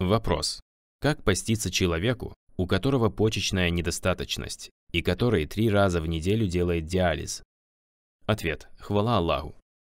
Вопрос. Как поститься человеку, у которого почечная недостаточность и который три раза в неделю делает диализ? Ответ. Хвала Аллаху.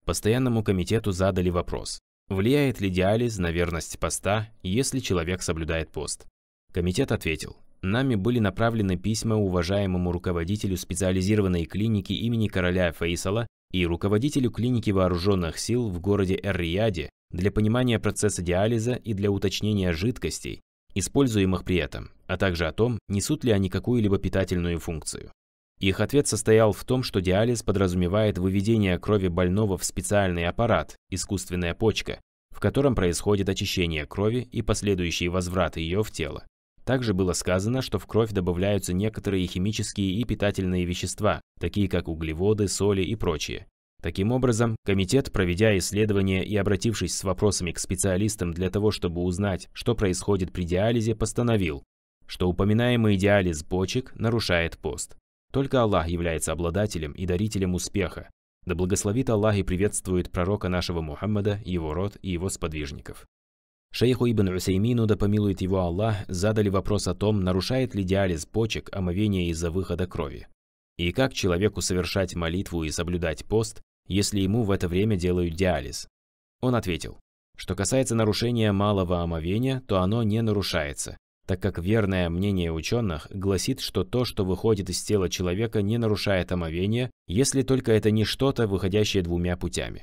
Постоянному комитету задали вопрос. Влияет ли диализ на верность поста, если человек соблюдает пост? Комитет ответил. Нами были направлены письма уважаемому руководителю специализированной клиники имени короля Фейсала и руководителю клиники вооруженных сил в городе Эр-Рияде для понимания процесса диализа и для уточнения жидкостей, используемых при этом, а также о том, несут ли они какую-либо питательную функцию. Их ответ состоял в том, что диализ подразумевает выведение крови больного в специальный аппарат, искусственная почка, в котором происходит очищение крови и последующий возврат ее в тело. Также было сказано, что в кровь добавляются некоторые химические и питательные вещества, такие как углеводы, соли и прочие. Таким образом, комитет, проведя исследование и обратившись с вопросами к специалистам для того, чтобы узнать, что происходит при диализе, постановил, что упоминаемый диализ почек нарушает пост. Только Аллах является обладателем и дарителем успеха. Да благословит Аллах и приветствует пророка нашего Мухаммада, его род и его сподвижников. Шейху Ибн Усеймину, да помилует его Аллах, задали вопрос о том, нарушает ли диализ почек омовение из-за выхода крови. И как человеку совершать молитву и соблюдать пост, если ему в это время делают диализ. Он ответил, что касается нарушения малого омовения, то оно не нарушается, так как верное мнение ученых гласит, что то, что выходит из тела человека, не нарушает омовение, если только это не что-то, выходящее двумя путями.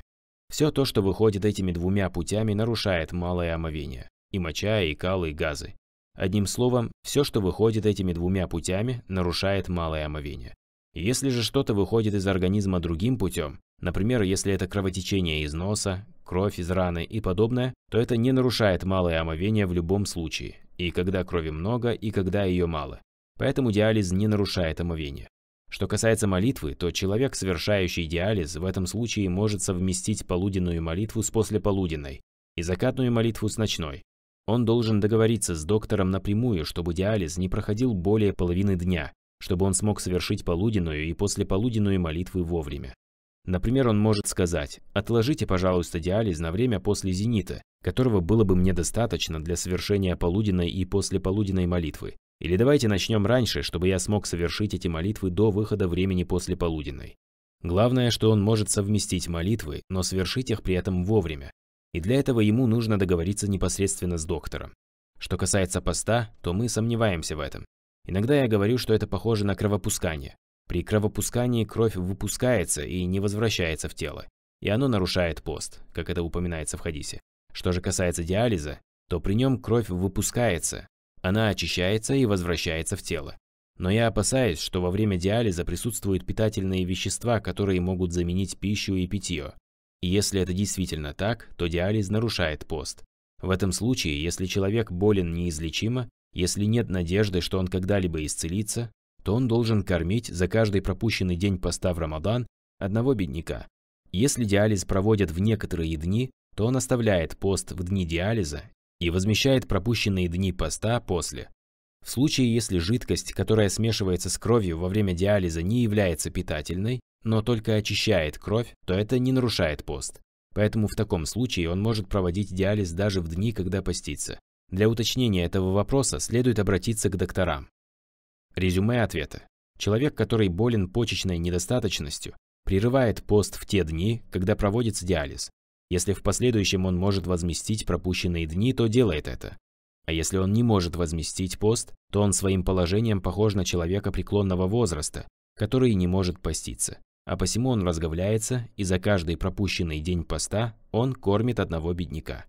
Все то, что выходит этими двумя путями, нарушает малое омовение – и моча, и калы, и газы. Одним словом, все, что выходит этими двумя путями, нарушает малое омовение. Если же что-то выходит из организма другим путем, Например, если это кровотечение из носа, кровь из раны и подобное, то это не нарушает малое омовение в любом случае, и когда крови много, и когда ее мало. Поэтому диализ не нарушает омовение. Что касается молитвы, то человек, совершающий диализ, в этом случае может совместить полуденную молитву с послеполуденной и закатную молитву с ночной. Он должен договориться с доктором напрямую, чтобы диализ не проходил более половины дня, чтобы он смог совершить полуденную и послеполуденную молитвы вовремя. Например, он может сказать «Отложите, пожалуйста, диализ на время после зенита, которого было бы мне достаточно для совершения полуденной и послеполуденной молитвы. Или давайте начнем раньше, чтобы я смог совершить эти молитвы до выхода времени после полуденной». Главное, что он может совместить молитвы, но совершить их при этом вовремя. И для этого ему нужно договориться непосредственно с доктором. Что касается поста, то мы сомневаемся в этом. Иногда я говорю, что это похоже на кровопускание. При кровопускании кровь выпускается и не возвращается в тело, и оно нарушает пост, как это упоминается в хадисе. Что же касается диализа, то при нем кровь выпускается, она очищается и возвращается в тело. Но я опасаюсь, что во время диализа присутствуют питательные вещества, которые могут заменить пищу и питье. И если это действительно так, то диализ нарушает пост. В этом случае, если человек болен неизлечимо, если нет надежды, что он когда-либо исцелится, то он должен кормить за каждый пропущенный день поста в Рамадан одного бедняка. Если диализ проводят в некоторые дни, то он оставляет пост в дни диализа и возмещает пропущенные дни поста после. В случае, если жидкость, которая смешивается с кровью во время диализа, не является питательной, но только очищает кровь, то это не нарушает пост. Поэтому в таком случае он может проводить диализ даже в дни, когда постится. Для уточнения этого вопроса следует обратиться к докторам. Резюме ответа. Человек, который болен почечной недостаточностью, прерывает пост в те дни, когда проводится диализ. Если в последующем он может возместить пропущенные дни, то делает это. А если он не может возместить пост, то он своим положением похож на человека преклонного возраста, который не может поститься. А посему он разговляется, и за каждый пропущенный день поста он кормит одного бедняка.